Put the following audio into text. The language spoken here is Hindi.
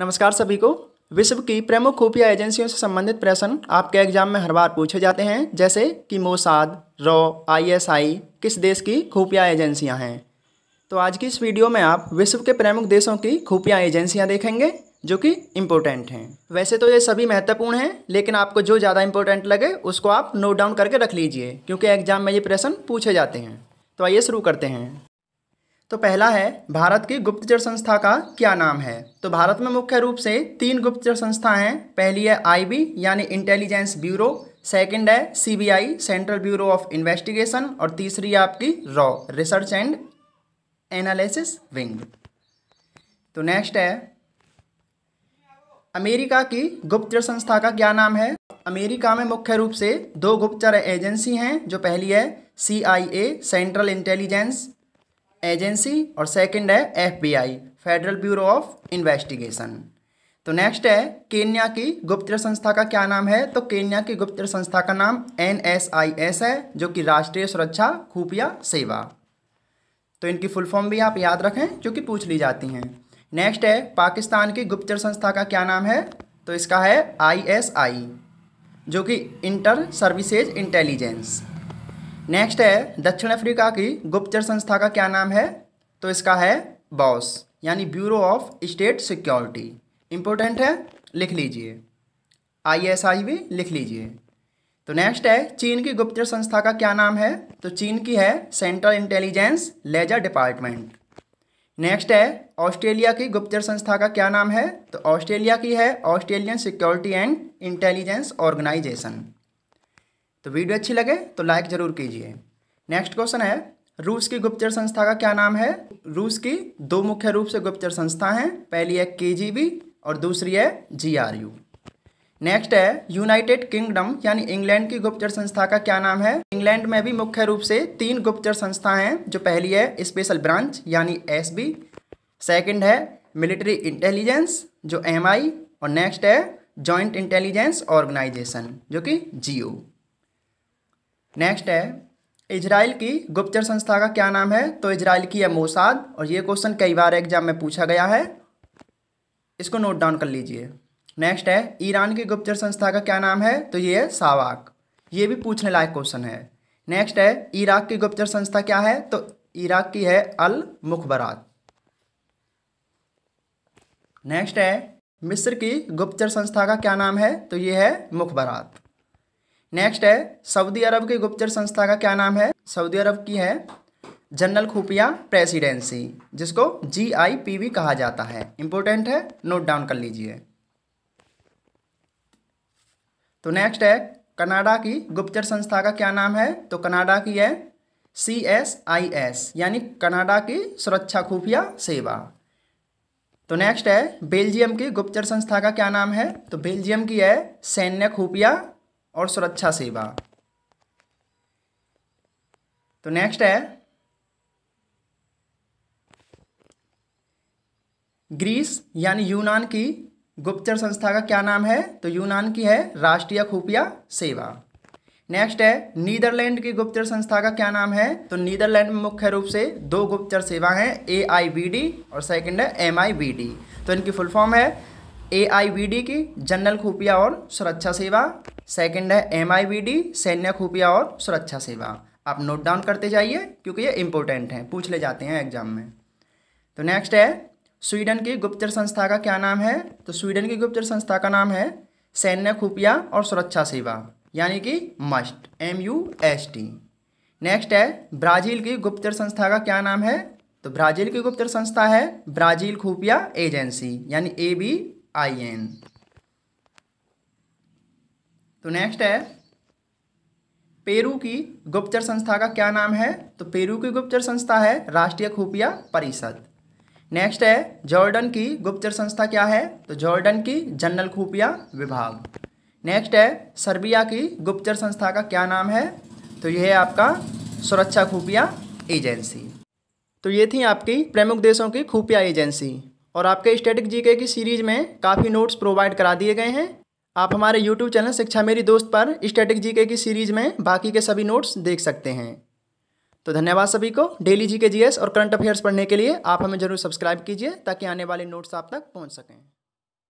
नमस्कार सभी को विश्व की प्रमुख खुफिया एजेंसियों से संबंधित प्रश्न आपके एग्जाम में हर बार पूछे जाते हैं जैसे कि मोसाद रॉ आईएसआई किस देश की खुफिया एजेंसियां हैं तो आज की इस वीडियो में आप विश्व के प्रमुख देशों की खुफिया एजेंसियां देखेंगे जो कि इम्पोर्टेंट हैं वैसे तो ये सभी महत्वपूर्ण हैं लेकिन आपको जो ज़्यादा इम्पोर्टेंट लगे उसको आप नोट डाउन करके रख लीजिए क्योंकि एग्जाम में ये प्रश्न पूछे जाते हैं तो आइए शुरू करते हैं तो पहला है भारत की गुप्तचर संस्था का क्या नाम है तो भारत में मुख्य रूप से तीन गुप्तचर संस्था हैं पहली है आईबी यानी इंटेलिजेंस ब्यूरो सेकंड है CBI Central Bureau of Investigation और तीसरी है आपकी रॉ रिसर्च एंड एनालिसिस विंग तो नेक्स्ट है अमेरिका की गुप्तचर संस्था का क्या नाम है अमेरिका में मुख्य रूप से दो गुप्तचर एजेंसी हैं जो पहली है सी सेंट्रल इंटेलिजेंस एजेंसी और सेकंड है FBI Federal Bureau of Investigation तो नेक्स्ट है केन्या की गुप्त संस्था का क्या नाम है तो केन्या की गुप्त संस्था का नाम एन है जो कि राष्ट्रीय सुरक्षा खुफिया सेवा तो इनकी फुल फॉर्म भी आप याद रखें जो कि पूछ ली जाती हैं नेक्स्ट है पाकिस्तान की गुप्तचर संस्था का क्या नाम है तो इसका है आईएसआई जो कि इंटर सर्विसेज इंटेलिजेंस नेक्स्ट है दक्षिण अफ्रीका की गुप्तचर संस्था का क्या नाम है तो इसका है बॉस यानी Bureau of State Security important है लिख लीजिए आई एस आई भी लिख लीजिए तो नेक्स्ट है चीन की गुप्तचर संस्था का क्या नाम है तो चीन की है Central Intelligence Ledger Department next है ऑस्ट्रेलिया की गुप्तचर संस्था का क्या नाम है तो ऑस्ट्रेलिया की है Australian Security and Intelligence Organisation तो वीडियो अच्छी लगे तो लाइक ज़रूर कीजिए नेक्स्ट क्वेश्चन है रूस की गुप्तचर संस्था का क्या नाम है रूस की दो मुख्य रूप से गुप्तचर संस्था हैं पहली है के और दूसरी है जी नेक्स्ट है यूनाइटेड किंगडम यानी इंग्लैंड की गुप्तचर संस्था का क्या नाम है इंग्लैंड में भी मुख्य रूप से तीन गुप्तचर संस्था हैं जो पहली है स्पेशल ब्रांच यानी एस बी सेकेंड है मिलिट्री इंटेलिजेंस जो एम और नेक्स्ट है जॉइंट इंटेलिजेंस ऑर्गेनाइजेशन जो कि जीओ नेक्स्ट है इजराइल की गुप्तचर संस्था का क्या नाम है तो इजराइल की है मोसाद और ये क्वेश्चन कई बार एग्जाम में पूछा गया है इसको नोट डाउन कर लीजिए नेक्स्ट है ईरान की गुप्तचर संस्था का क्या नाम है तो ये है सावाक ये भी पूछने लायक क्वेश्चन है नेक्स्ट है इराक की गुप्तचर संस्था क्या है तो इराक की है अल मुखबरात नेक्स्ट है मिस्र की गुप्तचर संस्था का क्या नाम है तो ये है मुखबरात नेक्स्ट है सऊदी अरब की गुप्तचर संस्था का क्या नाम है सऊदी अरब की है जनरल खुफिया प्रेसिडेंसी जिसको जी आई पी कहा जाता है इंपॉर्टेंट है नोट डाउन कर लीजिए तो नेक्स्ट है कनाडा की गुप्तचर संस्था का क्या नाम है तो कनाडा की है सी एस आई एस यानी कनाडा की सुरक्षा खुफिया सेवा तो नेक्स्ट है बेल्जियम की गुप्तचर संस्था का क्या नाम है तो बेल्जियम की है सैन्य खुफिया और सुरक्षा सेवा तो नेक्स्ट है ग्रीस यानी यूनान की गुप्तचर संस्था का क्या नाम है तो यूनान की है राष्ट्रीय खुफिया सेवा नेक्स्ट है नीदरलैंड की गुप्तचर संस्था का क्या नाम है तो नीदरलैंड में मुख्य रूप से दो गुप्तचर सेवा हैं ए आई बी डी और सेकंड है एम आई बी डी तो इनकी फुल फॉर्म है ए आई बी डी की जनरल खुफिया और सुरक्षा सेवा सेकंड है एम सैन्य खुफिया और सुरक्षा सेवा आप नोट डाउन करते जाइए क्योंकि ये इंपॉर्टेंट हैं पूछ ले जाते हैं एग्जाम में तो नेक्स्ट है स्वीडन की गुप्तचर संस्था का क्या नाम है तो स्वीडन की गुप्तचर संस्था का नाम है सैन्य खुफिया और सुरक्षा सेवा यानी कि must M U S T next है ब्राज़ील की गुप्तचर संस्था का क्या नाम है तो ब्राज़ील की गुप्तचर संस्था है ब्राज़ील खुफिया एजेंसी यानी ए बी आई एन तो नेक्स्ट है पेरू की गुप्तचर संस्था का क्या नाम है तो पेरू की गुप्तचर संस्था है राष्ट्रीय खुफिया परिषद नेक्स्ट है जॉर्डन की गुप्तचर संस्था क्या है तो जॉर्डन की जनरल खुफिया विभाग नेक्स्ट है सर्बिया की गुप्तचर संस्था का क्या नाम है तो यह है आपका सुरक्षा खुफिया एजेंसी तो ये थी आपकी प्रमुख देशों की खुफिया एजेंसी और आपके स्टेटिक जीके की सीरीज में काफ़ी नोट्स प्रोवाइड करा दिए गए हैं आप हमारे YouTube चैनल शिक्षा मेरी दोस्त पर स्टैटिक जीके की सीरीज़ में बाकी के सभी नोट्स देख सकते हैं तो धन्यवाद सभी को डेली जीके जीएस और करंट अफेयर्स पढ़ने के लिए आप हमें ज़रूर सब्सक्राइब कीजिए ताकि आने वाले नोट्स आप तक पहुंच सकें